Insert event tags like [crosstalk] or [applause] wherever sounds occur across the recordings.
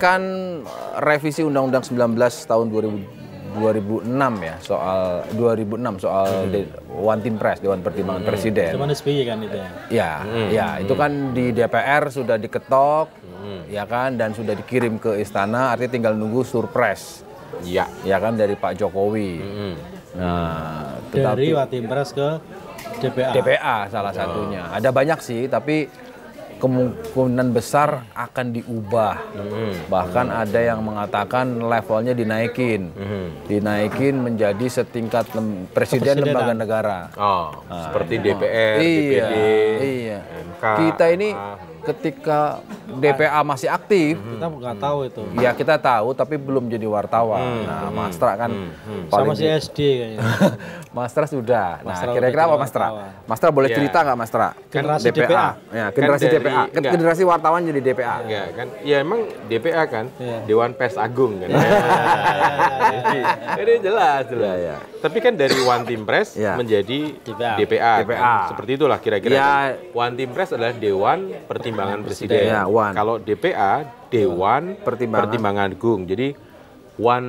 menyampaikan eh, revisi Undang-Undang 19 tahun 2000, 2006 ya soal 2006 soal hmm. De, One Team Press Dewan Pertimbangan hmm. Presiden. Cuman SPI kan itu ya. Ya, hmm. ya itu kan di DPR sudah diketok hmm. ya kan dan sudah dikirim ke istana artinya tinggal nunggu surpres. Ya, ya kan dari Pak Jokowi. Hmm. Nah, tetapi, dari Team Press ke DPA. DPA salah satunya. Oh. Ada banyak sih, tapi kemungkinan besar akan diubah. Mm-hmm. Bahkan mm-hmm. ada yang mengatakan levelnya dinaikin, mm-hmm. dinaikin menjadi setingkat lem- presiden lembaga negara. Oh, nah, seperti DPR, iya, DPD, iya kita ini nah. ketika DPA masih aktif kita nggak tahu itu ya kita tahu tapi belum jadi wartawan hmm. nah hmm. Mastra kan hmm. hmm. sama si SD kayaknya [laughs] Mastra sudah nah kira-kira apa Mastra Mastra boleh iya. cerita nggak Mastra generasi DPA, DPA. ya generasi kan DPA kan generasi wartawan jadi DPA ya kan ya emang DPA kan iya. Dewan Pers Agung kan iya, jadi jelas jelas ya tapi kan dari One Team Press ya. menjadi DPA DPA kan? seperti itulah kira-kira ya. One Team Press adalah Dewan Pertimbangan Presiden. one. Ya, kalau DPA Dewan ya, Pertimbangan, Pertimbangan Gung. Jadi one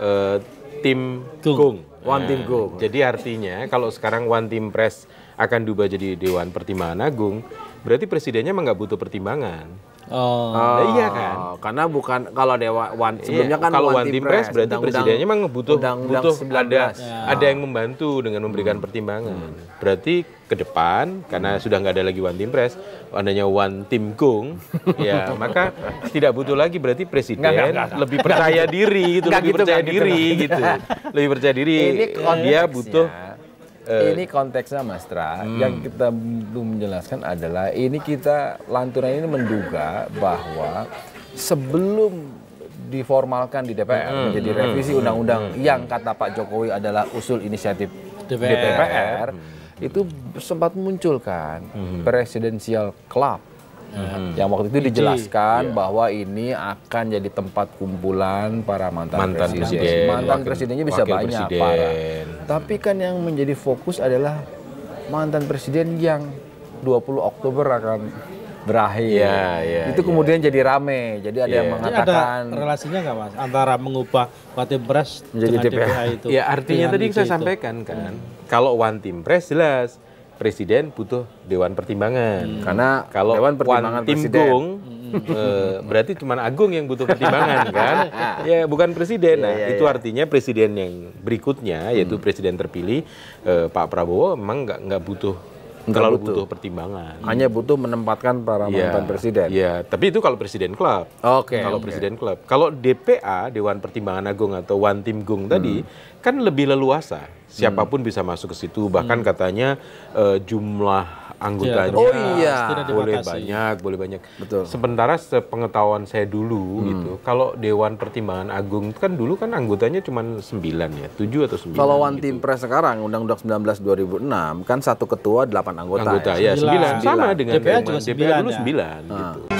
uh, tim Gung. Gung. One nah, tim ya. Gung. Jadi artinya kalau sekarang one tim press akan diubah jadi Dewan Pertimbangan Agung, berarti presidennya emang nggak butuh pertimbangan. Oh, nah, iya oh iya kan. Karena bukan kalau dewa one iya. sebelumnya iya, kan kalau one team press berarti undang, presidennya memang butuh undang, butuh ada ya. ada yang membantu dengan memberikan hmm. pertimbangan. Hmm. Berarti ke depan karena sudah nggak ada lagi one team press, adanya one team kung, [laughs] ya maka tidak butuh lagi berarti presiden gak, gak, gak. lebih percaya diri gitu, lebih gitu, percaya gitu. diri gitu. gitu. Lebih percaya diri. Ini dia butuh ya. Uh, ini konteksnya Mas Tra, hmm. yang kita belum menjelaskan adalah ini kita lanturan ini menduga bahwa sebelum diformalkan di DPR hmm, menjadi hmm. revisi hmm. undang-undang hmm, yang kata Pak Jokowi adalah usul inisiatif DPR, DPR hmm. itu sempat munculkan hmm. presidensial club hmm. yang waktu itu dijelaskan iya. bahwa ini akan jadi tempat kumpulan para mantan, mantan presiden. presiden, mantan wakil, presidennya bisa banyak presiden. para. Tapi kan yang menjadi fokus adalah mantan presiden yang 20 Oktober akan berakhir. Ya, ya, itu iya. kemudian jadi rame. Jadi ada ya. yang iya. mengatakan ada relasinya nggak mas antara mengubah Watim Pres menjadi DPA. itu? Ya artinya tadi saya itu. sampaikan kan, hmm. kalau One Team Press jelas presiden butuh dewan pertimbangan. Hmm. Karena kalau dewan pertimbangan Wan Timgung e, berarti cuma Agung yang butuh pertimbangan [laughs] kan? [laughs] ya bukan presiden. Iya, nah, ya, ya, itu ya. artinya presiden yang berikutnya yaitu hmm. presiden terpilih e, Pak Prabowo memang nggak nggak butuh terlalu butuh. butuh pertimbangan. Hanya butuh menempatkan para ya, mantan presiden. Iya, tapi itu kalau presiden klub. Oke. Okay, kalau okay. presiden klub. Kalau DPA Dewan Pertimbangan Agung atau One Team Gung hmm. tadi kan lebih leluasa. Siapapun hmm. bisa masuk ke situ. Bahkan hmm. katanya uh, jumlah anggotanya ya, oh iya boleh banyak boleh banyak betul sementara sepengetahuan saya dulu hmm. gitu kalau dewan pertimbangan agung kan dulu kan anggotanya cuma 9 ya 7 atau 9 kalau one gitu. team press sekarang undang-undang 19 2006 kan satu ketua 8 anggota, anggota iya, ya, ya 9. 9 sama dengan DPR, ah. DPR dulu 9 ya. gitu